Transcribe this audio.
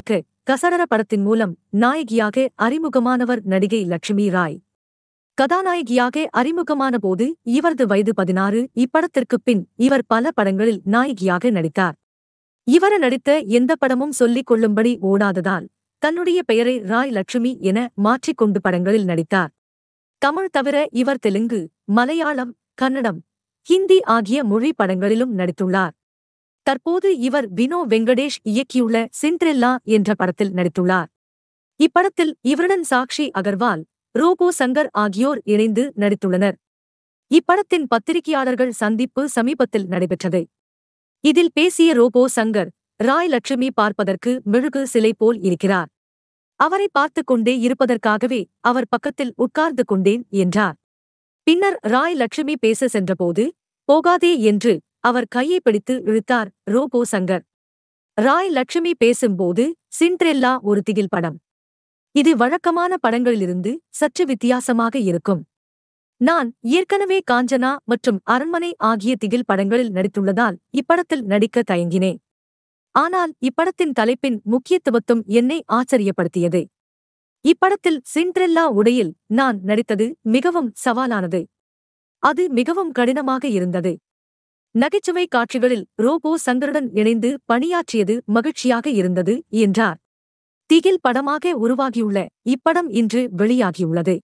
படத்துக்கு கசரர படத்தின் மூலம் நாயகியாக அறிமுகமானவர் நடிகை லட்சுமி ராய் கதாநாயகியாக அறிமுகமான போது இவரது வயது பதினாறு இப்படத்திற்கு பின் இவர் பல படங்களில் நாயகியாக நடித்தார் இவர நடித்த எந்த படமும் சொல்லிக் கொள்ளும்படி ஓடாததால் தன்னுடைய பெயரை ராய் லட்சுமி என மாற்றிக்கொண்டு படங்களில் நடித்தார் தமிழ் தவிர இவர் தெலுங்கு மலையாளம் கன்னடம் ஹிந்தி ஆகிய மொழி படங்களிலும் நடித்துள்ளார் தற்போது இவர் வினோ வெங்கடேஷ் இயக்கியுள்ள சிண்ட்ரெல்லா என்ற படத்தில் நடித்துள்ளார் இப்படத்தில் இவருடன் சாக்ஷி அகர்வால் ரோபோ சங்கர் ஆகியோர் இணைந்து நடித்துள்ளனர் இப்படத்தின் பத்திரிகையாளர்கள் சந்திப்பு சமீபத்தில் நடைபெற்றது இதில் பேசிய ரோபோ சங்கர் ராய் லட்சுமி பார்ப்பதற்கு மெழுகு சிலை போல் இருக்கிறார் அவரை பார்த்து கொண்டே இருப்பதற்காகவே அவர் பக்கத்தில் உட்கார்ந்து கொண்டேன் என்றார் பின்னர் ராய் லட்சுமி பேச சென்றபோது போகாதே என்று அவர் கையை பிடித்து இழுத்தார் ரோபோ சங்கர் ராய் லட்சுமி பேசும்போது சிண்ட்ரெல்லா ஒரு திகில் படம் இது வழக்கமான படங்களிலிருந்து சற்று வித்தியாசமாக இருக்கும் நான் ஏற்கனவே காஞ்சனா மற்றும் அரண்மனை ஆகிய திகில் படங்களில் நடித்துள்ளதால் இப்படத்தில் நடிக்க தயங்கினேன் ஆனால் இப்படத்தின் தலைப்பின் முக்கியத்துவத்தும் என்னை ஆச்சரியப்படுத்தியது இப்படத்தில் சிண்ட்ரெல்லா உடையில் நான் நடித்தது மிகவும் சவாலானது அது மிகவும் கடினமாக இருந்தது நகைச்சுவை காட்சிகளில் ரோபோ சங்கருடன் இணைந்து பணியாற்றியது மகிழ்ச்சியாக இருந்தது என்றார் திகில் படமாக உருவாகியுள்ள இப்படம் இன்று வெளியாகியுள்ளது